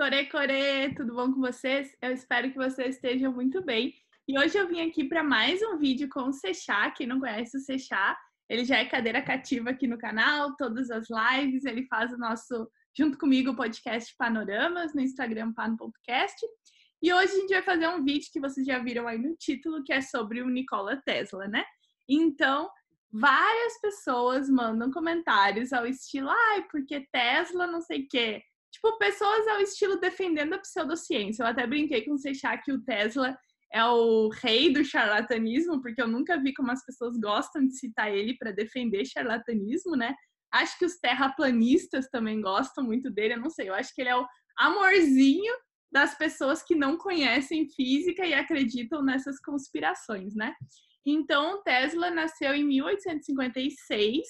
Core Core, tudo bom com vocês? Eu espero que vocês estejam muito bem. E hoje eu vim aqui para mais um vídeo com o Sechá. Quem não conhece o Sechá, ele já é cadeira cativa aqui no canal, todas as lives, ele faz o nosso, junto comigo, o podcast Panoramas, no Instagram pano.cast. E hoje a gente vai fazer um vídeo que vocês já viram aí no título, que é sobre o Nikola Tesla, né? Então, várias pessoas mandam comentários ao estilo, ai, porque Tesla não sei o quê, tipo, pessoas ao estilo defendendo a pseudociência. Eu até brinquei com o Seixar que o Tesla é o rei do charlatanismo, porque eu nunca vi como as pessoas gostam de citar ele para defender charlatanismo, né? Acho que os terraplanistas também gostam muito dele, eu não sei. Eu acho que ele é o amorzinho das pessoas que não conhecem física e acreditam nessas conspirações, né? Então, Tesla nasceu em 1856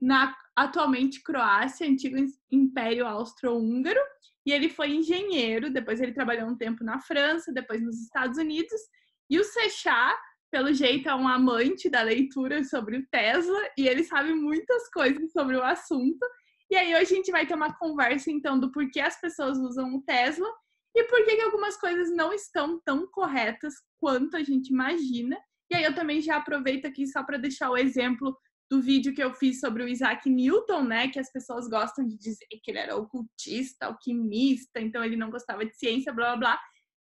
na atualmente Croácia, antigo Império Austro-Húngaro, e ele foi engenheiro, depois ele trabalhou um tempo na França, depois nos Estados Unidos, e o Sechar pelo jeito, é um amante da leitura sobre o Tesla, e ele sabe muitas coisas sobre o assunto. E aí hoje a gente vai ter uma conversa, então, do porquê as pessoas usam o Tesla e por que algumas coisas não estão tão corretas quanto a gente imagina. E aí eu também já aproveito aqui só para deixar o exemplo do vídeo que eu fiz sobre o Isaac Newton, né? Que as pessoas gostam de dizer que ele era ocultista, alquimista, então ele não gostava de ciência, blá blá blá,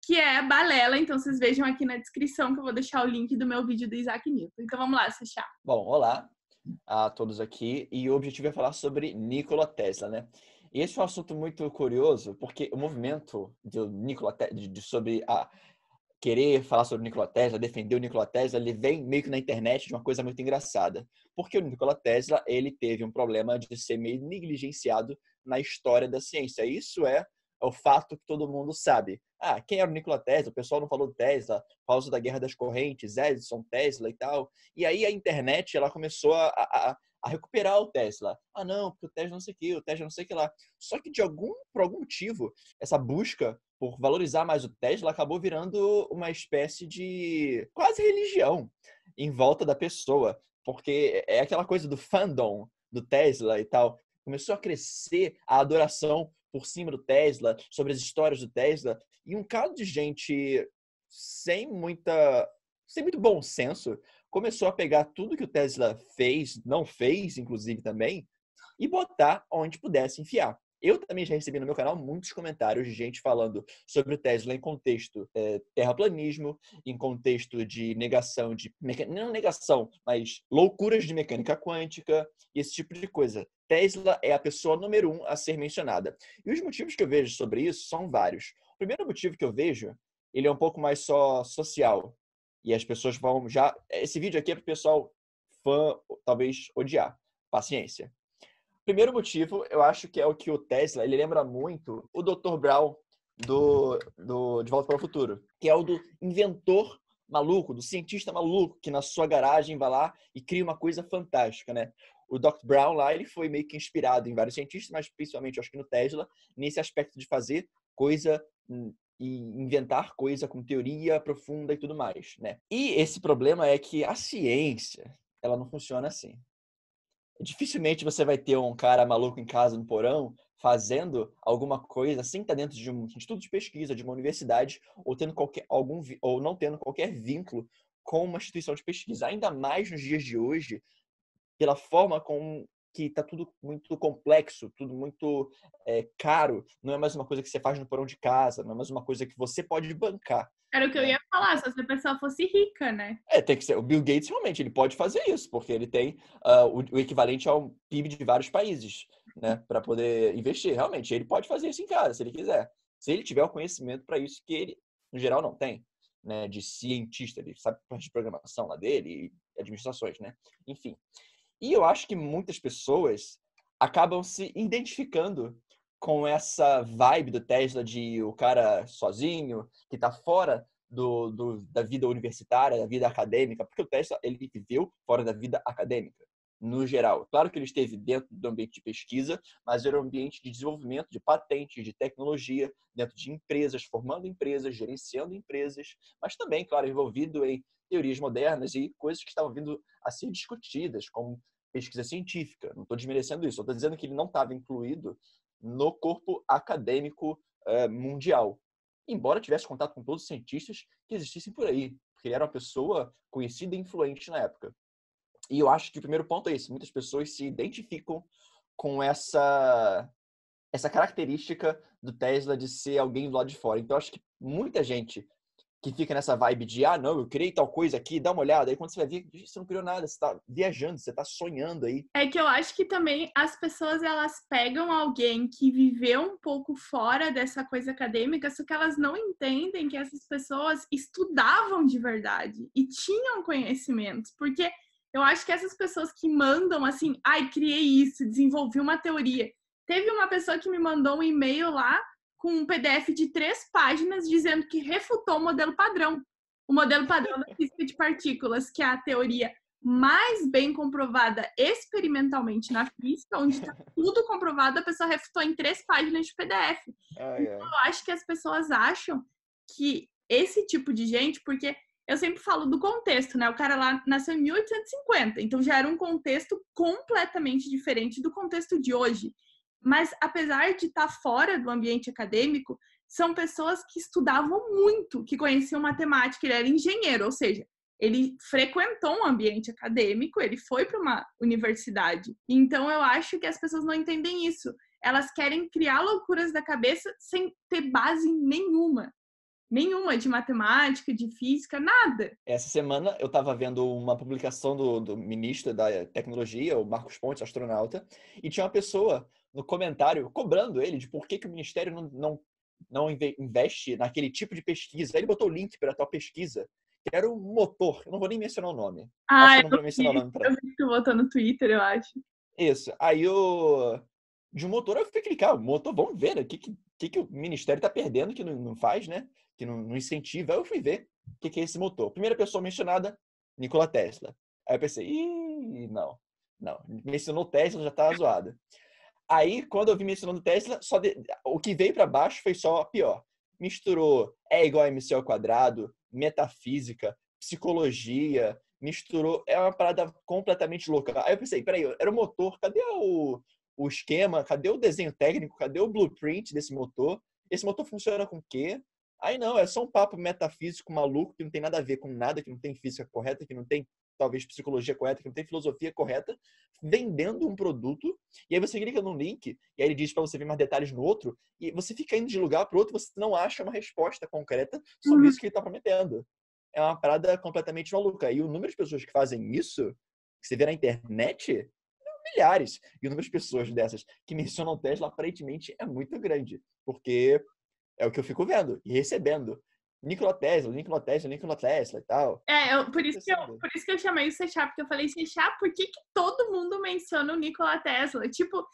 que é balela. Então vocês vejam aqui na descrição que eu vou deixar o link do meu vídeo do Isaac Newton. Então vamos lá, Sachá. Bom, olá a todos aqui. E o objetivo é falar sobre Nikola Tesla, né? E esse é um assunto muito curioso, porque o movimento de Nikola Tesla, sobre a querer falar sobre o Nikola Tesla, defender o Nikola Tesla, ele vem meio que na internet de uma coisa muito engraçada. Porque o Nikola Tesla, ele teve um problema de ser meio negligenciado na história da ciência. Isso é o fato que todo mundo sabe. Ah, quem era o Nikola Tesla? O pessoal não falou do Tesla, por causa da Guerra das Correntes, Edison, Tesla e tal. E aí a internet, ela começou a, a, a recuperar o Tesla. Ah, não, porque o Tesla não sei o que, o Tesla não sei o que lá. Só que de algum, por algum motivo, essa busca por valorizar mais o Tesla acabou virando uma espécie de quase religião em volta da pessoa. Porque é aquela coisa do fandom do Tesla e tal. Começou a crescer a adoração por cima do Tesla, sobre as histórias do Tesla. E um caso de gente sem muita sem muito bom senso, começou a pegar tudo que o Tesla fez, não fez, inclusive também, e botar onde pudesse enfiar. Eu também já recebi no meu canal muitos comentários de gente falando sobre o Tesla em contexto é, terraplanismo, em contexto de negação de. Não negação, mas loucuras de mecânica quântica e esse tipo de coisa. Tesla é a pessoa número um a ser mencionada. E os motivos que eu vejo sobre isso são vários. O primeiro motivo que eu vejo, ele é um pouco mais só social. E as pessoas vão já. Esse vídeo aqui é para o pessoal fã, talvez, odiar. Paciência. Primeiro motivo, eu acho que é o que o Tesla, ele lembra muito o Dr. Brown do, do De Volta para o Futuro, que é o do inventor maluco, do cientista maluco, que na sua garagem vai lá e cria uma coisa fantástica, né? O Dr. Brown lá, ele foi meio que inspirado em vários cientistas, mas principalmente, acho que no Tesla, nesse aspecto de fazer coisa hum, e inventar coisa com teoria profunda e tudo mais, né? E esse problema é que a ciência, ela não funciona assim. Dificilmente você vai ter um cara maluco em casa no porão fazendo alguma coisa sem estar dentro de um instituto de pesquisa, de uma universidade ou tendo qualquer algum ou não tendo qualquer vínculo com uma instituição de pesquisa, ainda mais nos dias de hoje, pela forma como que está tudo muito complexo, tudo muito é, caro. Não é mais uma coisa que você faz no porão de casa, não é mais uma coisa que você pode bancar. Era o que eu né? ia falar, só se a pessoa fosse rica, né? É, tem que ser. O Bill Gates realmente ele pode fazer isso, porque ele tem uh, o, o, equivalente ao PIB de vários países, né, para poder investir. Realmente, ele pode fazer isso em casa, se ele quiser. Se ele tiver o conhecimento para isso que ele, no geral, não tem, né, de cientista, ele sabe parte de programação lá dele e administrações, né? Enfim. E eu acho que muitas pessoas acabam se identificando com essa vibe do Tesla de o cara sozinho, que está fora do, do, da vida universitária, da vida acadêmica, porque o Tesla ele viveu fora da vida acadêmica no geral. Claro que ele esteve dentro do ambiente de pesquisa, mas era um ambiente de desenvolvimento de patentes, de tecnologia, dentro de empresas, formando empresas, gerenciando empresas, mas também, claro, envolvido em teorias modernas e coisas que estavam vindo a ser discutidas, como pesquisa científica. Não estou desmerecendo isso, estou dizendo que ele não estava incluído no corpo acadêmico eh, mundial, embora tivesse contato com todos os cientistas que existissem por aí, porque ele era uma pessoa conhecida e influente na época. E eu acho que o primeiro ponto é esse. Muitas pessoas se identificam com essa essa característica do Tesla de ser alguém do lado de fora. Então, eu acho que muita gente que fica nessa vibe de, ah, não, eu criei tal coisa aqui, dá uma olhada. Aí quando você vai ver, você não criou nada, você tá viajando, você tá sonhando aí. É que eu acho que também as pessoas, elas pegam alguém que viveu um pouco fora dessa coisa acadêmica, só que elas não entendem que essas pessoas estudavam de verdade e tinham conhecimentos, porque eu acho que essas pessoas que mandam assim, ai, criei isso, desenvolvi uma teoria. Teve uma pessoa que me mandou um e-mail lá com um PDF de três páginas dizendo que refutou o modelo padrão. O modelo padrão da física de partículas, que é a teoria mais bem comprovada experimentalmente na física, onde está tudo comprovado, a pessoa refutou em três páginas de PDF. Ai, então, eu acho que as pessoas acham que esse tipo de gente, porque eu sempre falo do contexto, né? O cara lá nasceu em 1850, então já era um contexto completamente diferente do contexto de hoje. Mas apesar de estar tá fora do ambiente acadêmico, são pessoas que estudavam muito, que conheciam matemática, ele era engenheiro, ou seja, ele frequentou um ambiente acadêmico, ele foi para uma universidade. Então eu acho que as pessoas não entendem isso. Elas querem criar loucuras da cabeça sem ter base nenhuma nenhuma de matemática, de física, nada. Essa semana eu estava vendo uma publicação do, do, ministro da tecnologia, o Marcos Pontes, astronauta, e tinha uma pessoa no comentário cobrando ele de por que, que o ministério não, não, não investe naquele tipo de pesquisa. Aí ele botou o link para a tua pesquisa. Que era um motor, eu não vou nem mencionar o nome. Ah, eu não vou mencionar o nome pra... Eu vi que tu botou no Twitter, eu acho. Isso. Aí o. De um motor eu fui clicar, o motor, vamos ver, né? O que, que, que, o Ministério está perdendo que não, não faz, né? que não, não incentiva. Aí eu fui ver o que, que é esse motor. Primeira pessoa mencionada, Nikola Tesla. Aí eu pensei, ih, não, não. Mencionou Tesla, já tava tá zoada. Aí, quando eu vi mencionando Tesla, só de... o que veio para baixo foi só pior. Misturou é igual a MC ao quadrado, metafísica, psicologia, misturou. É uma parada completamente louca. Aí eu pensei, peraí, era o motor, cadê o, o esquema? Cadê o desenho técnico? Cadê o blueprint desse motor? Esse motor funciona com o quê? Aí não, é só um papo metafísico maluco que não tem nada a ver com nada, que não tem física correta, que não tem talvez psicologia correta, que não tem filosofia correta, vendendo um produto, e aí você clica num link, e aí ele diz para você ver mais detalhes no outro, e você fica indo de lugar para outro, você não acha uma resposta concreta sobre isso uhum. que ele está prometendo. É uma parada completamente maluca. E o número de pessoas que fazem isso, que você vê na internet, milhares. E o número de pessoas dessas que mencionam Tesla aparentemente é muito grande, porque é o que eu fico vendo e recebendo. Nikola Tesla, Nikola Tesla, Nikola Tesla e tal. É, eu, por, isso que eu, por isso que eu chamei o Sechá, porque eu falei, Sechá, por que, que todo mundo menciona o Nikola Tesla? Tipo,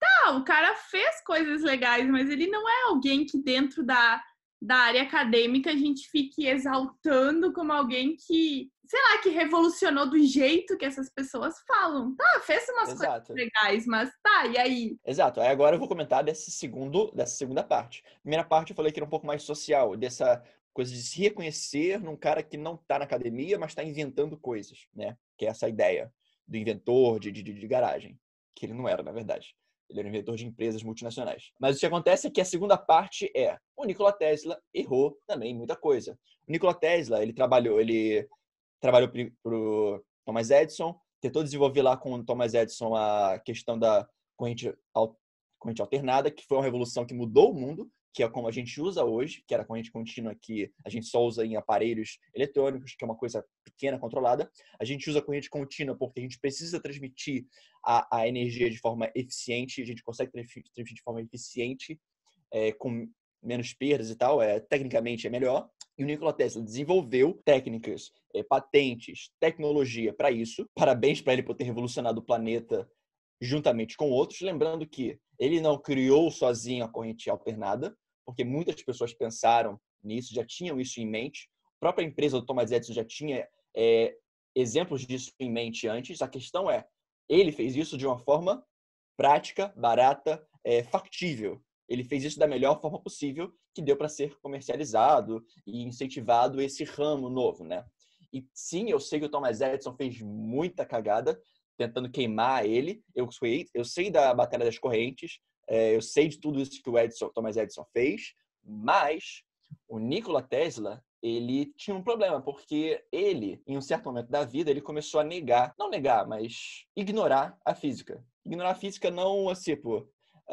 tá, o cara fez coisas legais, mas ele não é alguém que dentro da, da área acadêmica a gente fique exaltando como alguém que sei lá, que revolucionou do jeito que essas pessoas falam. Tá, fez umas Exato. coisas legais, mas tá, e aí? Exato. Aí agora eu vou comentar desse segundo, dessa segunda parte. Primeira parte eu falei que era um pouco mais social, dessa coisa de se reconhecer num cara que não tá na academia, mas tá inventando coisas, né? Que é essa ideia do inventor de, de, de garagem, que ele não era, na verdade. Ele era inventor de empresas multinacionais. Mas o que acontece é que a segunda parte é o Nikola Tesla errou também muita coisa. O Nikola Tesla, ele trabalhou, ele trabalhou para o Thomas Edison, tentou desenvolver lá com o Thomas Edison a questão da corrente, corrente alternada, que foi uma revolução que mudou o mundo, que é como a gente usa hoje, que era a corrente contínua que a gente só usa em aparelhos eletrônicos, que é uma coisa pequena, controlada. A gente usa a corrente contínua porque a gente precisa transmitir a, a energia de forma eficiente, a gente consegue transmitir de forma eficiente é, com menos perdas e tal, é, tecnicamente é melhor. E o Nikola Tesla desenvolveu técnicas, é, patentes, tecnologia para isso. Parabéns para ele por ter revolucionado o planeta juntamente com outros. Lembrando que ele não criou sozinho a corrente alternada, porque muitas pessoas pensaram nisso, já tinham isso em mente. A própria empresa do Thomas Edison já tinha é, exemplos disso em mente antes. A questão é, ele fez isso de uma forma prática, barata, é, factível. Ele fez isso da melhor forma possível, que deu para ser comercializado e incentivado esse ramo novo, né? E sim, eu sei que o Thomas Edison fez muita cagada, tentando queimar ele. Eu sei, eu sei da batalha das correntes, é, eu sei de tudo isso que o Edison, Thomas Edison fez, mas o Nikola Tesla ele tinha um problema, porque ele, em um certo momento da vida, ele começou a negar, não negar, mas ignorar a física. Ignorar a física não assim, pô,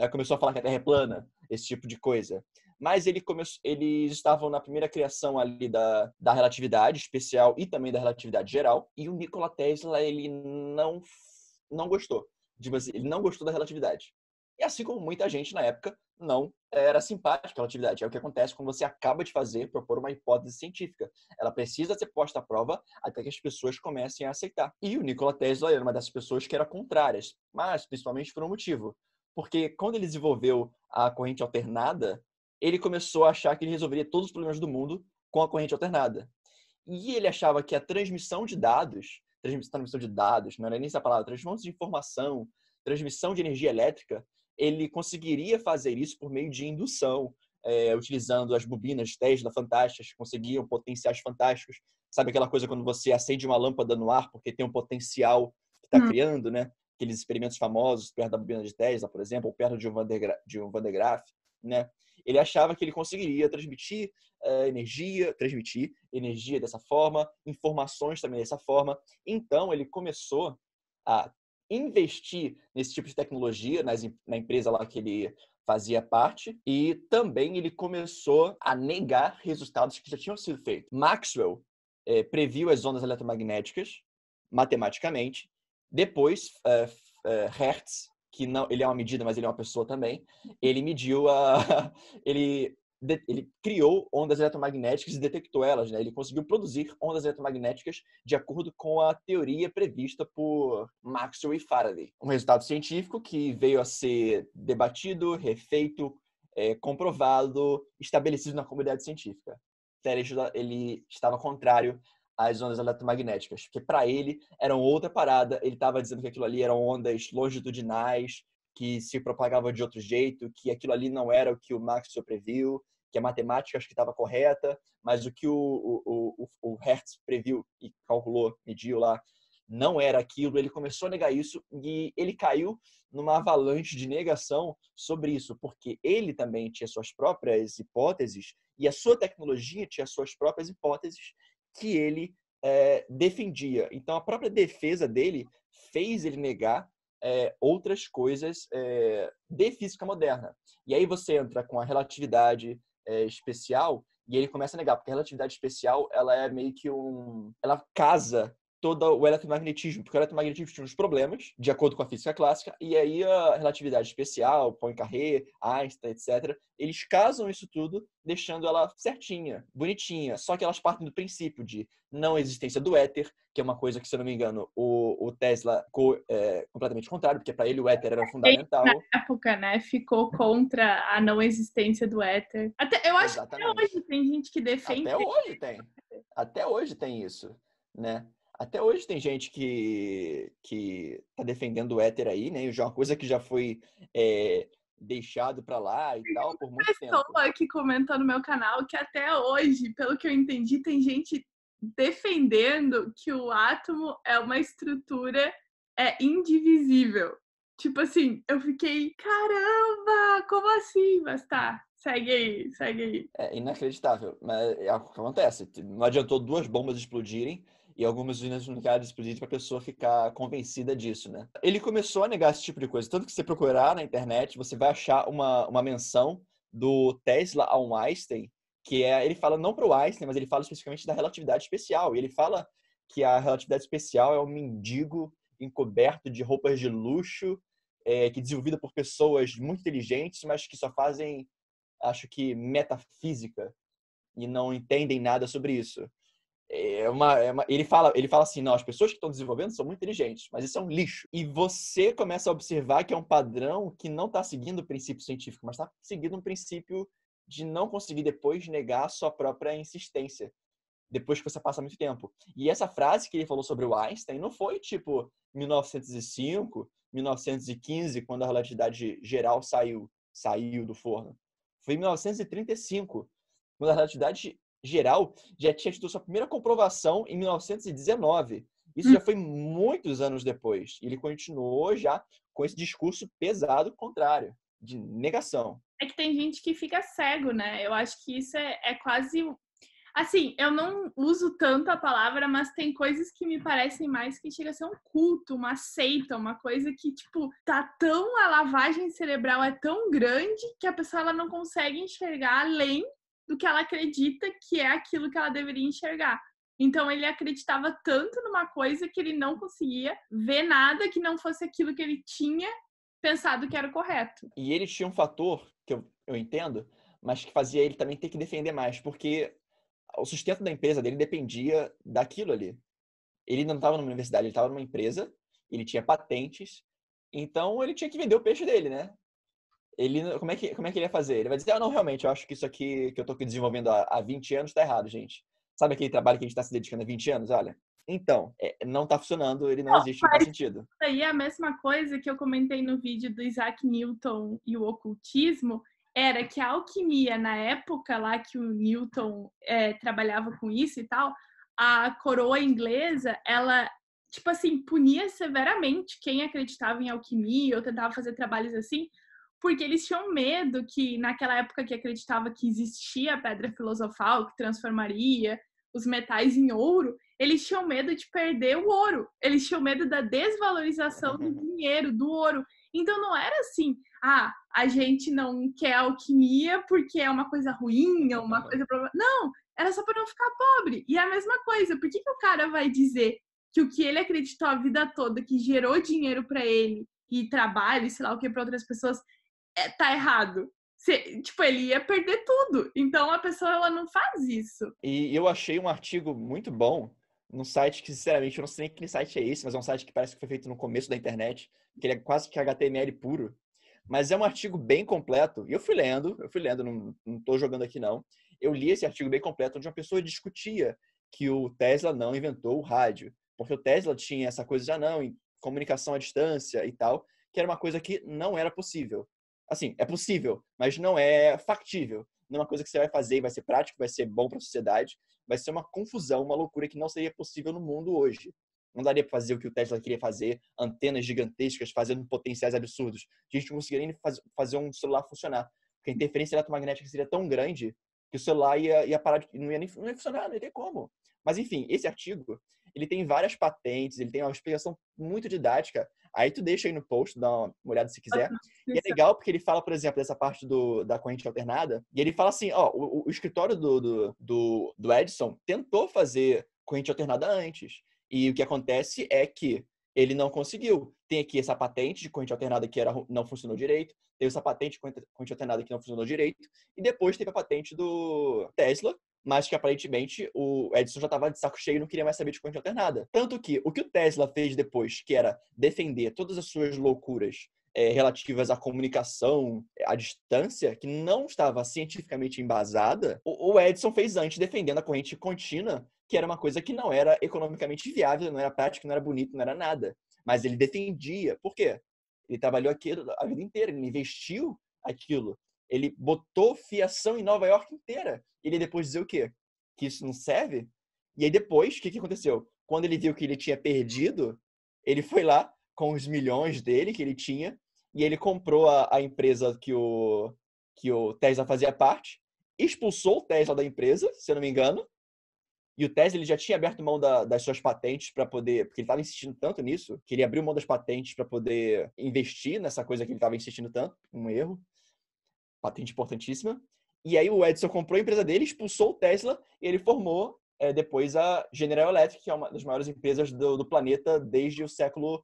começou a falar que a Terra é plana, esse tipo de coisa. Mas ele começou, eles estavam na primeira criação ali da, da relatividade especial e também da relatividade geral. E o Nikola Tesla, ele não, não gostou. Tipo assim, ele não gostou da relatividade. E assim como muita gente na época não era simpática à relatividade. É o que acontece quando você acaba de fazer, propor uma hipótese científica. Ela precisa ser posta à prova até que as pessoas comecem a aceitar. E o Nikola Tesla era uma dessas pessoas que era contrárias, mas principalmente por um motivo porque quando ele desenvolveu a corrente alternada, ele começou a achar que ele resolveria todos os problemas do mundo com a corrente alternada. E ele achava que a transmissão de dados, transmissão de dados, não era nem essa palavra, transmissão de informação, transmissão de energia elétrica, ele conseguiria fazer isso por meio de indução, é, utilizando as bobinas Tesla fantásticas, conseguiam potenciais fantásticos. Sabe aquela coisa quando você acende uma lâmpada no ar porque tem um potencial que está hum. criando, né? aqueles experimentos famosos perto da bobina de Tesla, por exemplo, ou perto de um Van de, de, um Van Graaff, né? Ele achava que ele conseguiria transmitir uh, energia, transmitir energia dessa forma, informações também dessa forma. Então ele começou a investir nesse tipo de tecnologia nas, na empresa lá que ele fazia parte e também ele começou a negar resultados que já tinham sido feitos. Maxwell eh, previu as ondas eletromagnéticas matematicamente depois, uh, uh, Hertz, que não, ele é uma medida, mas ele é uma pessoa também, ele mediu a. ele, de, ele criou ondas eletromagnéticas e detectou elas, né? Ele conseguiu produzir ondas eletromagnéticas de acordo com a teoria prevista por Maxwell e Faraday. Um resultado científico que veio a ser debatido, refeito, é, comprovado, estabelecido na comunidade científica. Ele, ele estava contrário as ondas eletromagnéticas, porque para ele eram outra parada, ele estava dizendo que aquilo ali eram ondas longitudinais, que se propagavam de outro jeito, que aquilo ali não era o que o Maxwell previu, que a matemática acho que estava correta, mas o que o, o, o, o Hertz previu e calculou, mediu lá, não era aquilo, ele começou a negar isso e ele caiu numa avalanche de negação sobre isso, porque ele também tinha suas próprias hipóteses e a sua tecnologia tinha suas próprias hipóteses que ele é, defendia. Então, a própria defesa dele fez ele negar é, outras coisas é, de física moderna. E aí você entra com a relatividade é, especial e ele começa a negar, porque a relatividade especial ela é meio que um. Ela casa todo o eletromagnetismo, porque o eletromagnetismo tinha uns problemas, de acordo com a física clássica, e aí a relatividade especial, Poincaré, Einstein, etc., eles casam isso tudo, deixando ela certinha, bonitinha, só que elas partem do princípio de não existência do éter, que é uma coisa que, se eu não me engano, o, o Tesla ficou é, completamente contrário, porque para ele o éter era fundamental. Na época, né, ficou contra a não existência do éter. Até, eu acho Exatamente. que até hoje tem gente que defende. Até hoje tem. Até hoje tem isso, né? Até hoje tem gente que, que tá defendendo o éter aí, né? É uma coisa que já foi é, deixado para lá e tal por muito pessoa tempo. pessoa que comentou no meu canal que até hoje, pelo que eu entendi, tem gente defendendo que o átomo é uma estrutura é indivisível. Tipo assim, eu fiquei, caramba, como assim? Mas tá, segue aí, segue aí. É inacreditável, mas é acontece. Não adiantou duas bombas explodirem e algumas unidades para a pessoa ficar convencida disso, né? Ele começou a negar esse tipo de coisa. Tanto que você procurar na internet, você vai achar uma, uma menção do Tesla a um Einstein, que é, ele fala não para o Einstein, mas ele fala especificamente da relatividade especial. E ele fala que a relatividade especial é um mendigo encoberto de roupas de luxo, é, que é desenvolvida por pessoas muito inteligentes, mas que só fazem, acho que, metafísica e não entendem nada sobre isso. É uma, é uma, ele, fala, ele fala assim: não, as pessoas que estão desenvolvendo são muito inteligentes, mas isso é um lixo. E você começa a observar que é um padrão que não está seguindo o princípio científico, mas está seguindo um princípio de não conseguir depois negar a sua própria insistência, depois que você passa muito tempo. E essa frase que ele falou sobre o Einstein não foi tipo 1905, 1915, quando a relatividade geral saiu, saiu do forno. Foi em 1935, quando a relatividade geral já tinha tido sua primeira comprovação em 1919. Isso hum. já foi muitos anos depois. Ele continuou já com esse discurso pesado contrário, de negação. É que tem gente que fica cego, né? Eu acho que isso é, é quase assim, eu não uso tanto a palavra, mas tem coisas que me parecem mais que chega a ser um culto, uma seita, uma coisa que, tipo, tá tão. A lavagem cerebral é tão grande que a pessoa ela não consegue enxergar além do que ela acredita que é aquilo que ela deveria enxergar. Então ele acreditava tanto numa coisa que ele não conseguia ver nada que não fosse aquilo que ele tinha pensado que era o correto. E ele tinha um fator que eu, eu entendo, mas que fazia ele também ter que defender mais, porque o sustento da empresa dele dependia daquilo ali. Ele não estava numa universidade, ele estava numa empresa, ele tinha patentes, então ele tinha que vender o peixe dele, né? ele como é que como é que ele ia fazer? Ele vai dizer: "Ah, não, realmente, eu acho que isso aqui que eu estou desenvolvendo há, há 20 anos está errado, gente. Sabe aquele trabalho que a gente está se dedicando há 20 anos, olha? Então, é, não está funcionando, ele não, não existe, não sentido. Aí é a mesma coisa que eu comentei no vídeo do Isaac Newton e o ocultismo, era que a alquimia na época lá que o Newton é, trabalhava com isso e tal, a coroa inglesa, ela tipo assim, punia severamente quem acreditava em alquimia ou tentava fazer trabalhos assim, porque eles tinham medo que, naquela época que acreditava que existia a pedra filosofal, que transformaria os metais em ouro, eles tinham medo de perder o ouro, eles tinham medo da desvalorização do uhum. dinheiro, do ouro. Então não era assim, ah, a gente não quer alquimia porque é uma coisa ruim, é uma coisa. Uhum. Não, era só para não ficar pobre. E é a mesma coisa, por que, que o cara vai dizer que o que ele acreditou a vida toda, que gerou dinheiro para ele e trabalho, sei lá o que, para outras pessoas, é, tá errado. tipo, ele ia perder tudo. Então a pessoa ela não faz isso. E eu achei um artigo muito bom num site que, sinceramente, eu não sei nem que site é esse, mas é um site que parece que foi feito no começo da internet, que ele é quase que HTML puro. Mas é um artigo bem completo. E eu fui lendo, eu fui lendo, não, não tô jogando aqui não. Eu li esse artigo bem completo, onde uma pessoa discutia que o Tesla não inventou o rádio. Porque o Tesla tinha essa coisa já ah, não, comunicação à distância e tal, que era uma coisa que não era possível. Assim, é possível, mas não é factível. Não é uma coisa que você vai fazer e vai ser prático, vai ser bom para a sociedade, vai ser uma confusão, uma loucura que não seria possível no mundo hoje. Não daria para fazer o que o Tesla queria fazer, antenas gigantescas fazendo potenciais absurdos. A gente não conseguiria nem faz, fazer um celular funcionar, porque a interferência eletromagnética seria tão grande que o celular ia, ia parar, de, não ia nem não ia funcionar, não ia ter como. Mas enfim, esse artigo, ele tem várias patentes, ele tem uma explicação muito didática Aí tu deixa aí no post, dá uma olhada se quiser. E é, é legal porque ele fala, por exemplo, dessa parte do, da corrente alternada. E ele fala assim, ó, o, o escritório do, do, do, do Edison tentou fazer corrente alternada antes. E o que acontece é que ele não conseguiu. Tem aqui essa patente de corrente alternada que era, não funcionou direito, Tem essa patente de corrente alternada que não funcionou direito, e depois teve a patente do Tesla, mas que aparentemente o Edison já estava de saco cheio e não queria mais saber de corrente é alternada. Tanto que o que o Tesla fez depois, que era defender todas as suas loucuras é, relativas à comunicação é, à distância, que não estava cientificamente embasada, o, o Edison fez antes defendendo a corrente contínua, que era uma coisa que não era economicamente viável, não era prática, não era bonito, não era nada. Mas ele defendia. Por quê? Ele trabalhou aquilo a vida inteira, ele investiu aquilo. Ele botou fiação em Nova York inteira. Ele depois dizer o quê? Que isso não serve? E aí depois, o que, que aconteceu? Quando ele viu que ele tinha perdido, ele foi lá com os milhões dele que ele tinha e ele comprou a, a empresa que o, que o Tesla fazia parte, expulsou o Tesla da empresa, se eu não me engano, e o Tesla ele já tinha aberto mão da, das suas patentes para poder, porque ele estava insistindo tanto nisso, que ele abriu mão das patentes para poder investir nessa coisa que ele estava insistindo tanto, um erro patente importantíssima. E aí o Edison comprou a empresa dele, expulsou o Tesla e ele formou é, depois a General Electric, que é uma das maiores empresas do, do planeta desde o século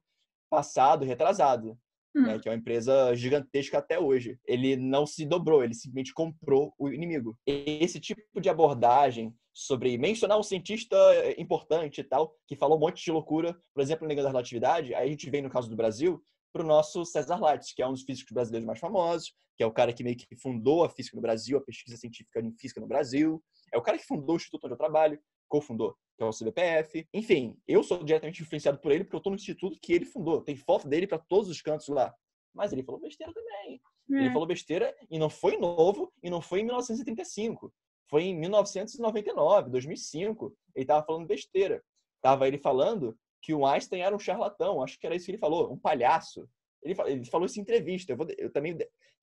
passado, retrasado. Hum. Né, que é uma empresa gigantesca até hoje. Ele não se dobrou, ele simplesmente comprou o inimigo. Esse tipo de abordagem sobre mencionar um cientista é, importante e tal, que falou um monte de loucura, por exemplo, na Liga da Relatividade, aí a gente vem no caso do Brasil, para o nosso César Lattes, que é um dos físicos brasileiros mais famosos, que é o cara que meio que fundou a física no Brasil, a pesquisa científica em física no Brasil, é o cara que fundou o Instituto onde eu trabalho, cofundou, que é o CBPF. Enfim, eu sou diretamente influenciado por ele porque eu estou no instituto que ele fundou, tem foto dele para todos os cantos lá. Mas ele falou besteira também. É. Ele falou besteira e não foi novo e não foi em 1935. Foi em 1999, 2005. Ele estava falando besteira. Tava ele falando que o Einstein era um charlatão, acho que era isso que ele falou, um palhaço. Ele, ele falou isso em entrevista. Eu, vou, eu também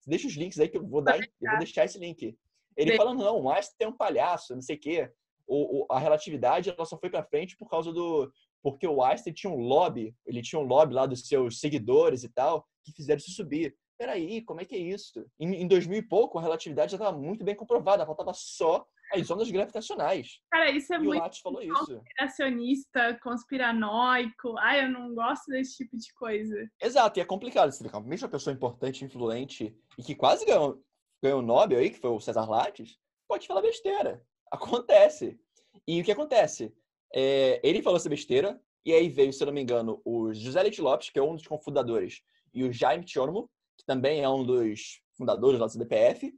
deixa os links aí que eu vou dar, eu vou deixar esse link. Ele falando não, o Einstein é um palhaço, não sei o quê. O, a relatividade ela só foi para frente por causa do porque o Einstein tinha um lobby, ele tinha um lobby lá dos seus seguidores e tal que fizeram isso subir. Peraí, como é que é isso? Em, em 2000 e pouco a relatividade já estava muito bem comprovada, faltava só é, As ondas gravitacionais. Cara, isso é e muito conspiracionista, conspiranoico. Ai, eu não gosto desse tipo de coisa. Exato, e é complicado explicar. Mesmo a pessoa importante, influente e que quase ganhou, ganhou o Nobel aí, que foi o César Lattes, pode falar besteira. Acontece. E o que acontece? É, ele falou essa besteira, e aí veio, se eu não me engano, o José Leite Lopes, que é um dos cofundadores, e o Jaime Tchormo, que também é um dos fundadores lá do CDPF,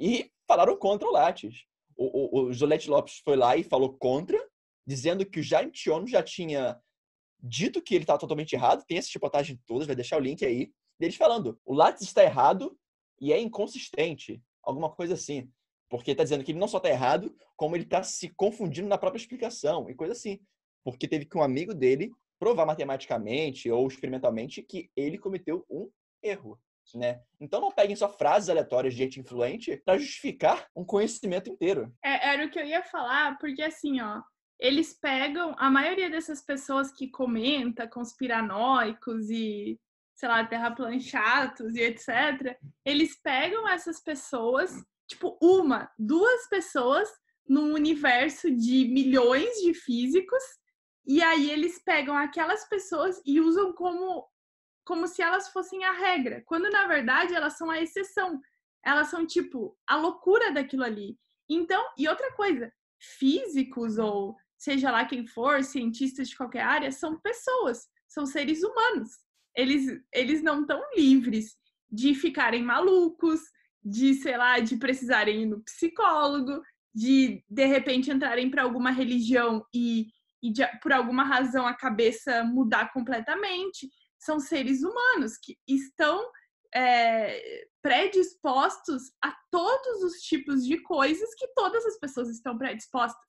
e falaram contra o Lattes o, o, Zolete Lopes foi lá e falou contra, dizendo que o Jaime Tiono já tinha dito que ele estava totalmente errado. Tem essa chipotagem todas, vai deixar o link aí. Deles falando, o Lattes está errado e é inconsistente. Alguma coisa assim. Porque está dizendo que ele não só está errado, como ele está se confundindo na própria explicação e coisa assim. Porque teve que um amigo dele provar matematicamente ou experimentalmente que ele cometeu um erro né? Então não peguem só frases aleatórias de gente influente para justificar um conhecimento inteiro. É, era o que eu ia falar, porque assim, ó, eles pegam a maioria dessas pessoas que comenta conspiranoicos e sei lá, terraplanchatos e etc. Eles pegam essas pessoas, tipo uma, duas pessoas num universo de milhões de físicos e aí eles pegam aquelas pessoas e usam como como se elas fossem a regra, quando na verdade elas são a exceção. Elas são tipo a loucura daquilo ali. Então, e outra coisa, físicos ou seja lá quem for, cientistas de qualquer área, são pessoas, são seres humanos. Eles, eles não estão livres de ficarem malucos, de, sei lá, de precisarem ir no psicólogo, de de repente entrarem para alguma religião e, e de, por alguma razão a cabeça mudar completamente são seres humanos que estão é, predispostos a todos os tipos de coisas que todas as pessoas estão predispostas.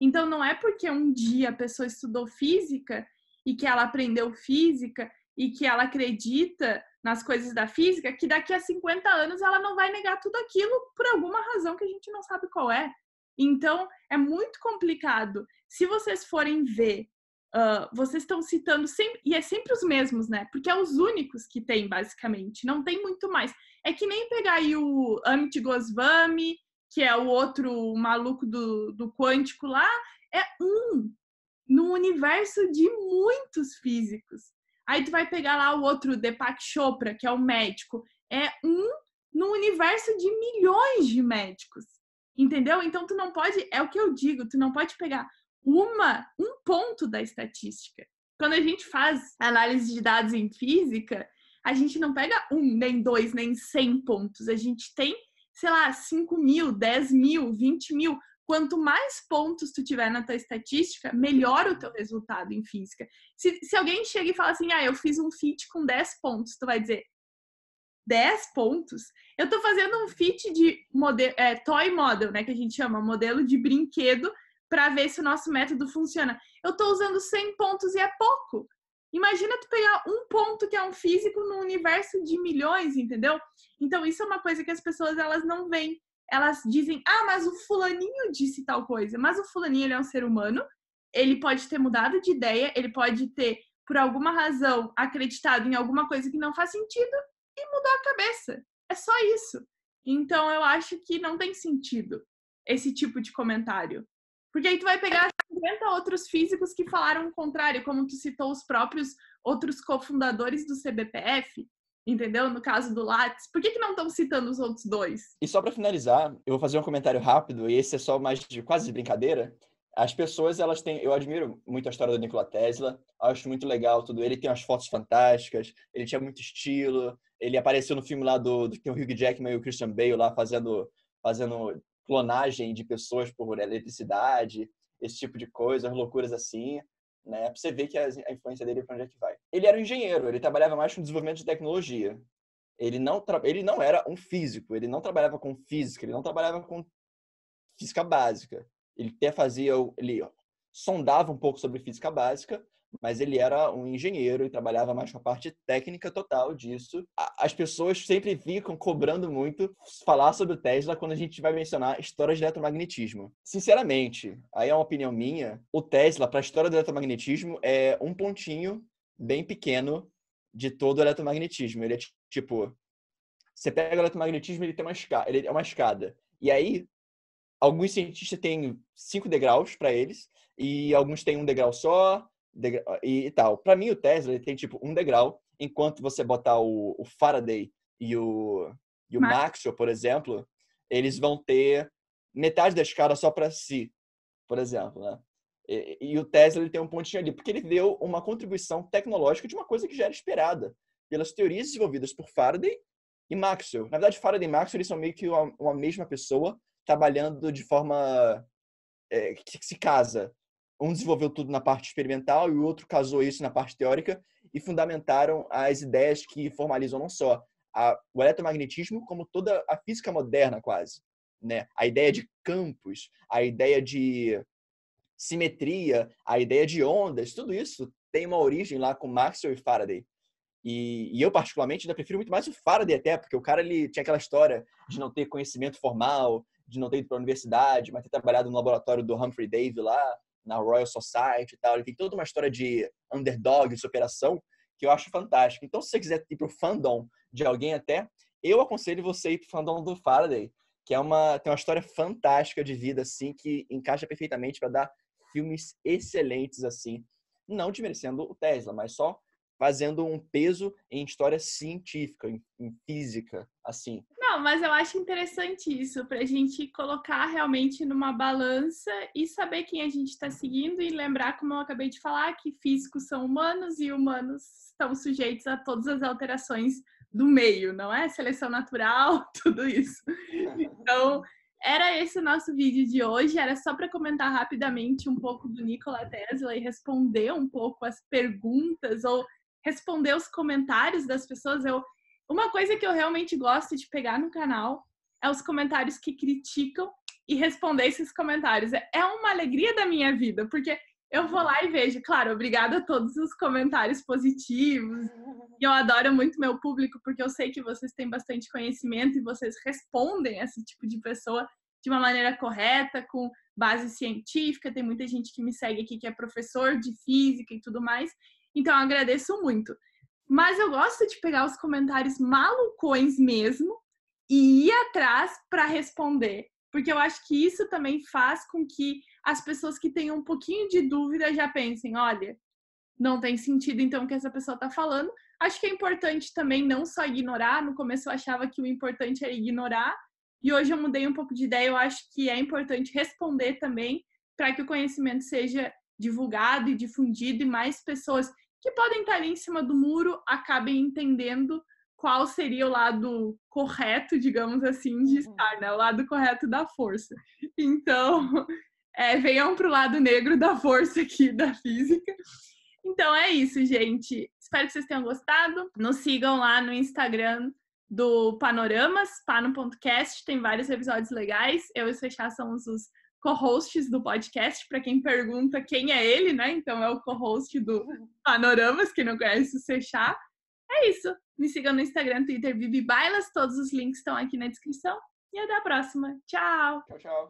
Então, não é porque um dia a pessoa estudou física e que ela aprendeu física e que ela acredita nas coisas da física que daqui a 50 anos ela não vai negar tudo aquilo por alguma razão que a gente não sabe qual é. Então, é muito complicado. Se vocês forem ver Uh, vocês estão citando sempre, e é sempre os mesmos, né? Porque é os únicos que tem, basicamente, não tem muito mais. É que nem pegar aí o Amit Goswami, que é o outro maluco do, do quântico lá, é um no universo de muitos físicos. Aí tu vai pegar lá o outro Deepak Chopra, que é o médico, é um no universo de milhões de médicos. Entendeu? Então tu não pode, é o que eu digo, tu não pode pegar uma, um ponto da estatística. Quando a gente faz análise de dados em física, a gente não pega um, nem dois, nem cem pontos. A gente tem, sei lá, cinco mil, dez mil, vinte mil. Quanto mais pontos tu tiver na tua estatística, melhor o teu resultado em física. Se, se alguém chega e fala assim, ah, eu fiz um fit com dez pontos, tu vai dizer, dez pontos? Eu tô fazendo um fit de model, é, toy model, né, que a gente chama, modelo de brinquedo para ver se o nosso método funciona. Eu estou usando 100 pontos e é pouco. Imagina tu pegar um ponto que é um físico no universo de milhões, entendeu? Então isso é uma coisa que as pessoas elas não veem. Elas dizem: "Ah, mas o fulaninho disse tal coisa". Mas o fulaninho ele é um ser humano, ele pode ter mudado de ideia, ele pode ter por alguma razão acreditado em alguma coisa que não faz sentido e mudou a cabeça. É só isso. Então eu acho que não tem sentido esse tipo de comentário. Porque aí tu vai pegar 50 outros físicos que falaram o contrário, como tu citou os próprios outros cofundadores do CBPF, entendeu? No caso do Lattes. Por que, que não estão citando os outros dois? E só para finalizar, eu vou fazer um comentário rápido, e esse é só mais de quase de brincadeira. As pessoas, elas têm. Eu admiro muito a história do Nikola Tesla, acho muito legal tudo. Ele tem umas fotos fantásticas, ele tinha muito estilo, ele apareceu no filme lá do, do que o Hugh Jackman e o Christian Bale lá fazendo fazendo clonagem de pessoas por eletricidade, esse tipo de coisa, loucuras assim. Né, pra você ver que a, influência dele é pra onde é que vai. Ele era um engenheiro, ele trabalhava mais com desenvolvimento de tecnologia. Ele não, ele não era um físico, ele não trabalhava com física, ele não trabalhava com física básica. Ele até fazia, ele sondava um pouco sobre física básica, mas ele era um engenheiro e trabalhava mais com a parte técnica total disso. As pessoas sempre ficam cobrando muito falar sobre o Tesla quando a gente vai mencionar histórias de eletromagnetismo. Sinceramente, aí é uma opinião minha, o Tesla para a história do eletromagnetismo é um pontinho bem pequeno de todo o eletromagnetismo. Ele é tipo você pega o eletromagnetismo, ele tem uma escada, ele é uma escada. E aí alguns cientistas têm cinco degraus para eles e alguns têm um degrau só, e, e tal. Para mim, o Tesla ele tem tipo um degrau, enquanto você botar o, o Faraday e o, e o Maxwell, por exemplo, eles vão ter metade da caras só para si, por exemplo, né? E, e, o Tesla ele tem um pontinho ali, porque ele deu uma contribuição tecnológica de uma coisa que já era esperada pelas teorias desenvolvidas por Faraday e Maxwell. Na verdade, Faraday e Maxwell eles são meio que uma, uma mesma pessoa trabalhando de forma é, que se casa um desenvolveu tudo na parte experimental e o outro casou isso na parte teórica e fundamentaram as ideias que formalizam não só a, o eletromagnetismo, como toda a física moderna, quase. Né? A ideia de campos, a ideia de simetria, a ideia de ondas, tudo isso tem uma origem lá com Maxwell e Faraday. E, e, eu, particularmente, ainda prefiro muito mais o Faraday até, porque o cara ele tinha aquela história de não ter conhecimento formal, de não ter ido para a universidade, mas ter trabalhado no laboratório do Humphrey Davy lá na Royal Society e tal. Ele tem toda uma história de underdog, de superação, que eu acho fantástico. Então, se você quiser ir pro fandom de alguém até, eu aconselho você ir pro fandom do Faraday, que é uma tem uma história fantástica de vida assim que encaixa perfeitamente para dar filmes excelentes assim, não desmerecendo o Tesla, mas só fazendo um peso em história científica, em, em física, assim. Não, mas eu acho interessante isso, para a gente colocar realmente numa balança e saber quem a gente está seguindo e lembrar, como eu acabei de falar, que físicos são humanos e humanos estão sujeitos a todas as alterações do meio, não é? Seleção natural, tudo isso. Então, era esse o nosso vídeo de hoje. Era só para comentar rapidamente um pouco do Nikola Tesla e responder um pouco as perguntas ou responder os comentários das pessoas. Eu, uma coisa que eu realmente gosto de pegar no canal é os comentários que criticam e responder esses comentários. É, é uma alegria da minha vida, porque eu vou lá e vejo. Claro, obrigada a todos os comentários positivos. E eu adoro muito meu público, porque eu sei que vocês têm bastante conhecimento e vocês respondem esse tipo de pessoa de uma maneira correta, com base científica. Tem muita gente que me segue aqui que é professor de física e tudo mais. Então, eu agradeço muito. Mas eu gosto de pegar os comentários malucões mesmo e ir atrás para responder. Porque eu acho que isso também faz com que as pessoas que têm um pouquinho de dúvida já pensem: olha, não tem sentido então o que essa pessoa está falando. Acho que é importante também não só ignorar. No começo eu achava que o importante era ignorar, e hoje eu mudei um pouco de ideia. Eu acho que é importante responder também para que o conhecimento seja divulgado e difundido e mais pessoas que podem estar ali em cima do muro acabem entendendo qual seria o lado correto, digamos assim, de uhum. estar, né? O lado correto da força. Então, é, venham para o lado negro da força aqui da física. Então é isso, gente. Espero que vocês tenham gostado. Nos sigam lá no Instagram do Panoramas, pano.cast, tem vários episódios legais. Eu e o Fechar somos os co-hosts do podcast, para quem pergunta quem é ele, né? Então é o co-host do Panoramas, quem não conhece o Sechá. É isso. Me sigam no Instagram, Twitter, Bibi Bailas. Todos os links estão aqui na descrição. E até a próxima. Tchau. Tchau, tchau.